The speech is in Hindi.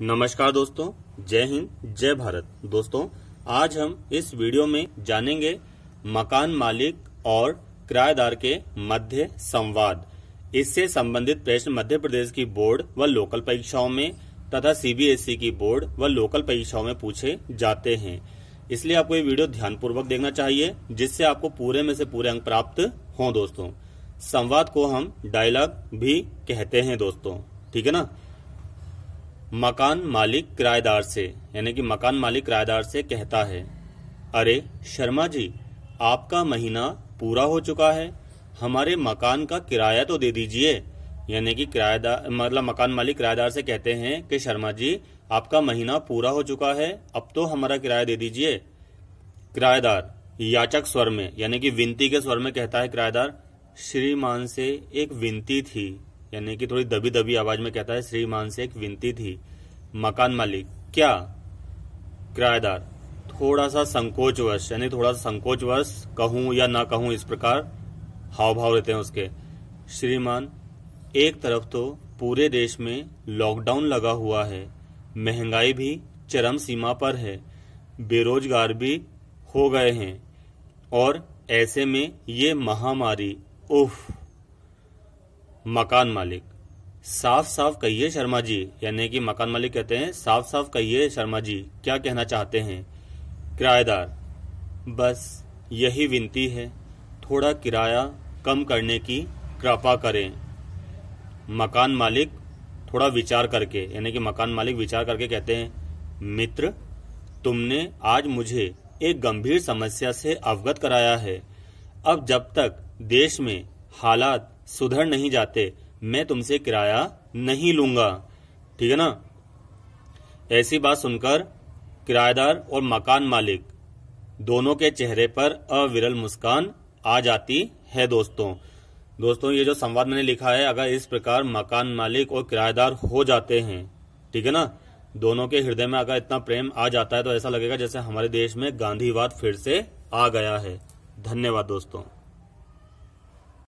नमस्कार दोस्तों जय हिंद जय भारत दोस्तों आज हम इस वीडियो में जानेंगे मकान मालिक और किराएदार के मध्य संवाद इससे संबंधित प्रश्न मध्य प्रदेश की बोर्ड व लोकल परीक्षाओं में तथा सीबीएसई की बोर्ड व लोकल परीक्षाओं में पूछे जाते हैं इसलिए आपको ये वीडियो ध्यानपूर्वक देखना चाहिए जिससे आपको पूरे में से पूरे अंक प्राप्त हों दोस्तों संवाद को हम डायलॉग भी कहते हैं दोस्तों ठीक है ना मकान मालिक किराएदार से यानी कि मकान मालिक किराएदार से कहता है अरे शर्मा जी आपका महीना पूरा हो चुका है हमारे मकान का किराया तो दे दीजिए यानी कि किराएदार मतलब मकान मालिक किराएदार से कहते हैं कि शर्मा जी आपका महीना पूरा हो चुका है अब तो हमारा किराया दे दीजिए किराएदार याचक स्वर में यानी कि विनती के स्वर में कहता है किराएदार श्रीमान से एक विनती थी यानी कि थोड़ी दबी दबी आवाज में कहता है श्रीमान से एक विनती थी मकान मालिक क्या किराएदार थोड़ा सा संकोचवश यानी थोड़ा सा संकोचवश कहूं या ना कहूं इस प्रकार हाव भाव रहते हैं उसके श्रीमान एक तरफ तो पूरे देश में लॉकडाउन लगा हुआ है महंगाई भी चरम सीमा पर है बेरोजगार भी हो गए हैं और ऐसे में ये महामारी उफ़ मकान मालिक साफ साफ कहिए शर्मा जी यानी कि मकान मालिक कहते हैं साफ साफ कहिए शर्मा जी क्या कहना चाहते हैं किराएदार बस यही विनती है थोड़ा किराया कम करने की कृपा करें मकान मालिक थोड़ा विचार करके यानी कि मकान मालिक विचार करके कहते हैं मित्र तुमने आज मुझे एक गंभीर समस्या से अवगत कराया है अब जब तक देश में हालात सुधर नहीं जाते मैं तुमसे किराया नहीं लूंगा ठीक है ना ऐसी बात सुनकर किराएदार और मकान मालिक दोनों के चेहरे पर अविरल मुस्कान आ जाती है दोस्तों दोस्तों ये जो संवाद मैंने लिखा है अगर इस प्रकार मकान मालिक और किराएदार हो जाते हैं ठीक है ना दोनों के हृदय में अगर इतना प्रेम आ जाता है तो ऐसा लगेगा जैसे हमारे देश में गांधीवाद फिर से आ गया है धन्यवाद दोस्तों